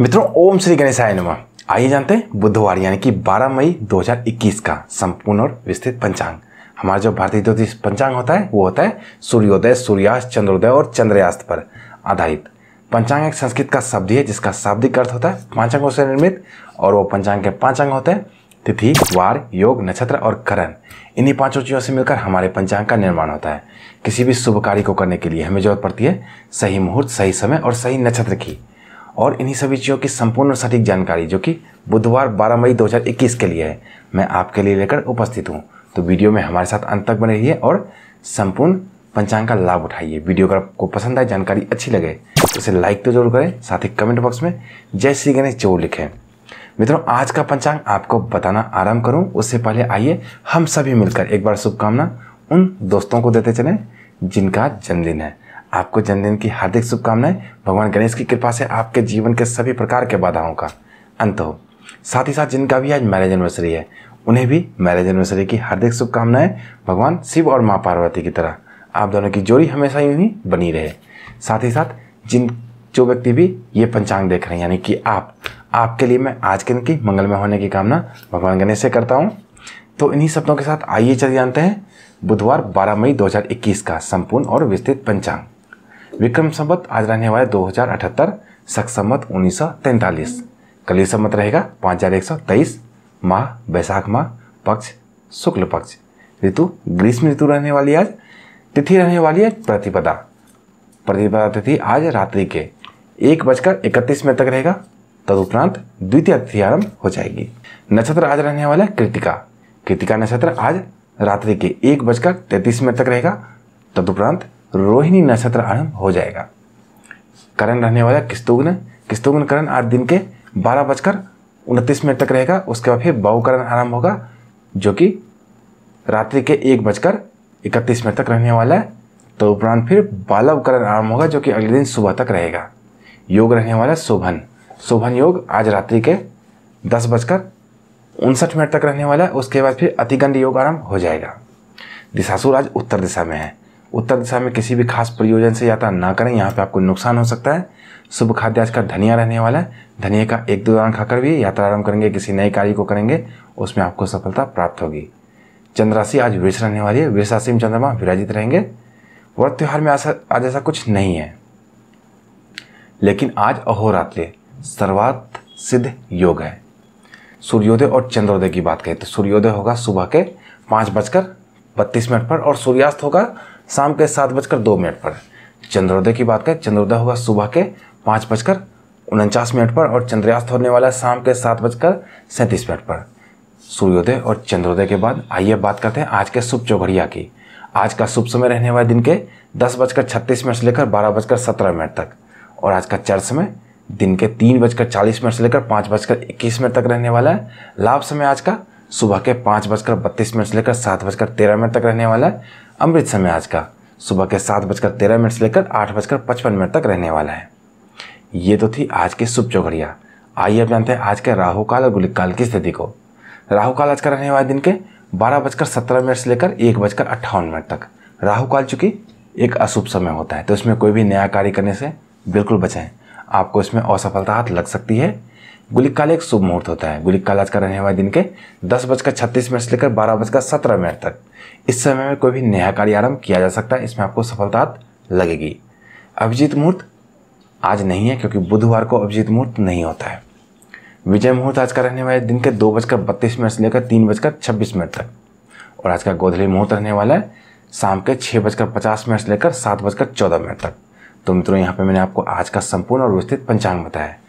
मित्रों ओम श्री गणेशाय नमः आइए जानते हैं बुधवार यानी कि 12 मई 2021 का संपूर्ण और विस्तृत पंचांग हमारा जो भारतीय ज्योतिष पंचांग होता है वो होता है सूर्योदय सूर्यास्त चंद्रोदय और चंद्रयास्त पर आधारित पंचांग एक संस्कृत का शब्द है जिसका शाब्दिक अर्थ होता है पांच अंगों से निर्मित और वो पंचांग के पांच अंग होते हैं तिथि वार योग नक्षत्र और करण इन्हीं पांचों चीज़ों से मिलकर हमारे पंचांग का निर्माण होता है किसी भी शुभ कार्य को करने के लिए हमें जरूरत पड़ती है सही मुहूर्त सही समय और सही नक्षत्र की और इन्हीं सभी चीज़ों की संपूर्ण और सटीक जानकारी जो कि बुधवार 12 मई 2021 के लिए है मैं आपके लिए लेकर उपस्थित हूँ तो वीडियो में हमारे साथ अंत तक बने रहिए और संपूर्ण पंचांग का लाभ उठाइए वीडियो अगर आपको पसंद आए जानकारी अच्छी लगे तो उसे लाइक तो जरूर करें साथ ही कमेंट बॉक्स में जय श्री गणेश जरूर लिखें मित्रों आज का पंचांग आपको बताना आरंभ करूं उससे पहले आइए हम सभी मिलकर एक बार शुभकामना उन दोस्तों को देते चलें जिनका जन्मदिन है आपको जन्मदिन की हार्दिक शुभकामनाएं भगवान गणेश की कृपा से आपके जीवन के सभी प्रकार के बाधाओं का अंत हो साथ ही साथ जिनका भी आज मैरिज एनिवर्सरी है उन्हें भी मैरिज एनिवर्सरी की हार्दिक शुभकामनाएं भगवान शिव और माँ पार्वती की तरह आप दोनों की जोड़ी हमेशा यूं ही बनी रहे साथ ही साथ जिन जो व्यक्ति भी ये पंचांग देख रहे हैं यानी कि आप आपके लिए मैं आज के दिन की मंगलमय होने की कामना भगवान गणेश से करता हूँ तो इन्हीं शब्दों के साथ आइए चले जानते हैं बुधवार 12 मई 2021 का संपूर्ण और विस्तृत पंचांग विक्रम संबत आज रहने वाले दो हजार अठहत्तर सख संबत उन्नीस सौ तैंतालीस कली संबत रहेगा पाँच हजार एक सौ तेईस माह बैसाख माह पक्ष शुक्ल पक्ष ऋतु ग्रीष्म ऋतु रहने वाली आज तिथि रहने वाली है प्रतिपदा प्रतिपदा तिथि आज रात्रि के एक बजकर इकतीस मिनट तक रहेगा तदुपरांत द्वितीय तिथि आरंभ हो जाएगी नक्षत्र आज रहने वाला है कृतिका कृतिका नक्षत्र आज रात्रि के एक बजकर तैतीस मिनट तक रहेगा तदुपरांत रोहिणी नक्षत्र आरंभ हो जाएगा करण रहने वाला किस्तुग्न किस्तुग्न करण आज दिन के बारह बजकर उनतीस मिनट तक रहेगा उसके बाद फिर बहुकरण आरंभ होगा जो कि रात्रि के एक बजकर इकतीस मिनट तक रहने वाला है तो उपरांत फिर बालवकरण आरंभ होगा जो कि अगले दिन सुबह तक रहेगा योग रहने वाला शोभन शोभन योग आज रात्रि के दस बजकर उनसठ मिनट तक रहने वाला है उसके बाद फिर अतिगंड योग आरंभ हो जाएगा दिशासुर आज उत्तर दिशा में है उत्तर दिशा में किसी भी खास प्रयोजन से यात्रा ना करें यहाँ पे आपको नुकसान हो सकता है शुभ खाद्य आज का धनिया रहने वाला है धनिया का एक दो दान खाकर भी यात्रा आरंभ करेंगे किसी नए कार्य को करेंगे उसमें आपको सफलता प्राप्त होगी चंद्र राशि आज वृक्ष रहने वाली है वृक्ष राशि में चंद्रमा विराजित रहेंगे व्रत त्यौहार में आज ऐसा कुछ नहीं है लेकिन आज अहोरात्र सर्वात सिद्ध योग है सूर्योदय और चंद्रोदय की बात करें तो सूर्योदय होगा सुबह के पाँच बजकर बत्तीस मिनट पर और सूर्यास्त होगा शाम के सात बजकर दो मिनट पर चंद्रोदय की बात करें चंद्रोदय होगा सुबह के पाँच बजकर उनचास मिनट पर और चंद्रयास्त होने वाला है शाम के सात बजकर सैंतीस मिनट पर सूर्योदय और चंद्रोदय के बाद आइए बात करते हैं आज के शुभ चौघड़िया की आज का शुभ समय रहने वाला दिन के दस बजकर छत्तीस मिनट से लेकर बारह बजकर सत्रह मिनट तक और आज का चर्च में दिन के तीन बजकर चालीस मिनट से लेकर पाँच बजकर इक्कीस मिनट तक रहने वाला है लाभ समय आज का सुबह के पाँच बजकर बत्तीस मिनट से लेकर सात बजकर तेरह मिनट तक रहने वाला है अमृत समय आज का सुबह के सात बजकर तेरह मिनट से लेकर आठ बजकर पचपन मिनट तक रहने वाला है ये तो थी आज की शुभ चौघड़िया आइए अब जानते हैं आज के राहु काल और गुलिक काल की स्थिति को राहु काल आज का रहने वाले दिन के बारह बजकर सत्रह मिनट से लेकर एक बजकर अट्ठावन मिनट तक राहु काल एक अशुभ समय होता है तो इसमें कोई भी नया कार्य करने से बिल्कुल बचें आपको इसमें असफलता हाथ लग सकती है गुलिक काल एक शुभ मुहूर्त होता है गुलिक काल आज का रहने वाले दिन के दस बजकर छत्तीस मिनट से लेकर बारह बजकर सत्रह मिनट तक इस समय में कोई भी नया कार्य आरंभ किया जा सकता है इसमें आपको सफलता लगेगी अभिजीत मुहूर्त आज नहीं है क्योंकि बुधवार को अभिजीत मुहूर्त नहीं होता है विजय मुहूर्त आज का रहने वाले दिन के दो बजकर बत्तीस मिनट से लेकर तीन बजकर छब्बीस मिनट तक और आज का गोधली मुहूर्त रहने वाला है शाम के छः बजकर पचास मिनट से लेकर सात बजकर चौदह मिनट तक तो मित्रों यहाँ पे मैंने आपको आज का संपूर्ण और विस्तृत पंचांग बताया